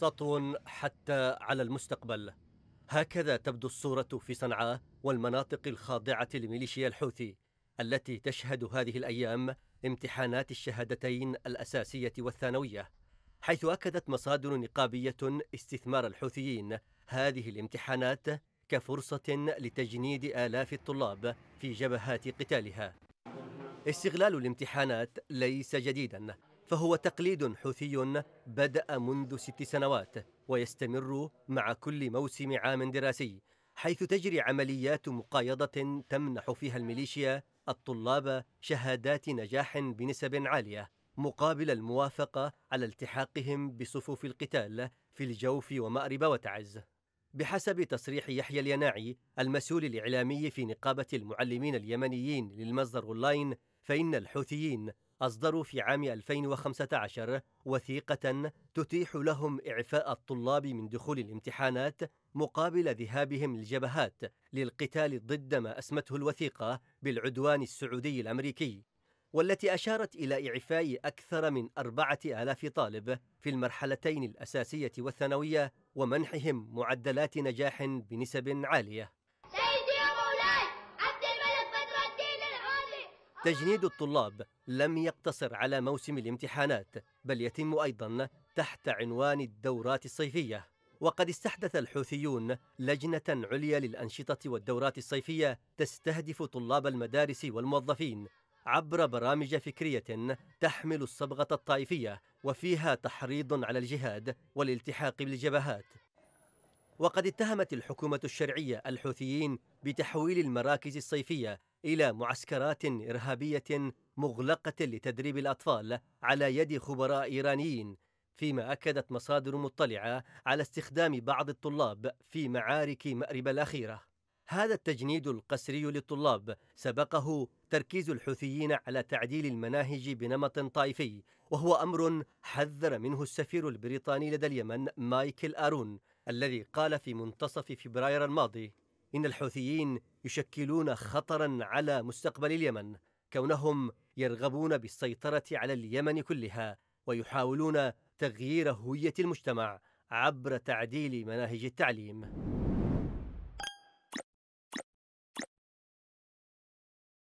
سطو حتى على المستقبل هكذا تبدو الصورة في صنعاء والمناطق الخاضعة لميليشيا الحوثي التي تشهد هذه الأيام امتحانات الشهادتين الأساسية والثانوية حيث أكدت مصادر نقابية استثمار الحوثيين هذه الامتحانات كفرصة لتجنيد آلاف الطلاب في جبهات قتالها استغلال الامتحانات ليس جديداً فهو تقليد حوثي بدأ منذ ست سنوات ويستمر مع كل موسم عام دراسي حيث تجري عمليات مقايضة تمنح فيها الميليشيا الطلاب شهادات نجاح بنسب عالية مقابل الموافقة على التحاقهم بصفوف القتال في الجوف ومأرب وتعز بحسب تصريح يحيى اليناعي المسؤول الإعلامي في نقابة المعلمين اليمنيين للمصدر أونلاين فإن الحوثيين أصدروا في عام 2015 وثيقة تتيح لهم إعفاء الطلاب من دخول الامتحانات مقابل ذهابهم للجبهات للقتال ضد ما أسمته الوثيقة بالعدوان السعودي الأمريكي والتي أشارت إلى إعفاء أكثر من أربعة آلاف طالب في المرحلتين الأساسية والثانوية ومنحهم معدلات نجاح بنسب عالية تجنيد الطلاب لم يقتصر على موسم الامتحانات بل يتم ايضا تحت عنوان الدورات الصيفيه وقد استحدث الحوثيون لجنه عليا للانشطه والدورات الصيفيه تستهدف طلاب المدارس والموظفين عبر برامج فكريه تحمل الصبغه الطائفيه وفيها تحريض على الجهاد والالتحاق بالجبهات وقد اتهمت الحكومة الشرعية الحوثيين بتحويل المراكز الصيفية إلى معسكرات إرهابية مغلقة لتدريب الأطفال على يد خبراء إيرانيين فيما أكدت مصادر مطلعة على استخدام بعض الطلاب في معارك مأرب الأخيرة هذا التجنيد القسري للطلاب سبقه تركيز الحوثيين على تعديل المناهج بنمط طائفي وهو أمر حذر منه السفير البريطاني لدى اليمن مايكل آرون الذي قال في منتصف فبراير الماضي إن الحوثيين يشكلون خطرا على مستقبل اليمن كونهم يرغبون بالسيطرة على اليمن كلها ويحاولون تغيير هوية المجتمع عبر تعديل مناهج التعليم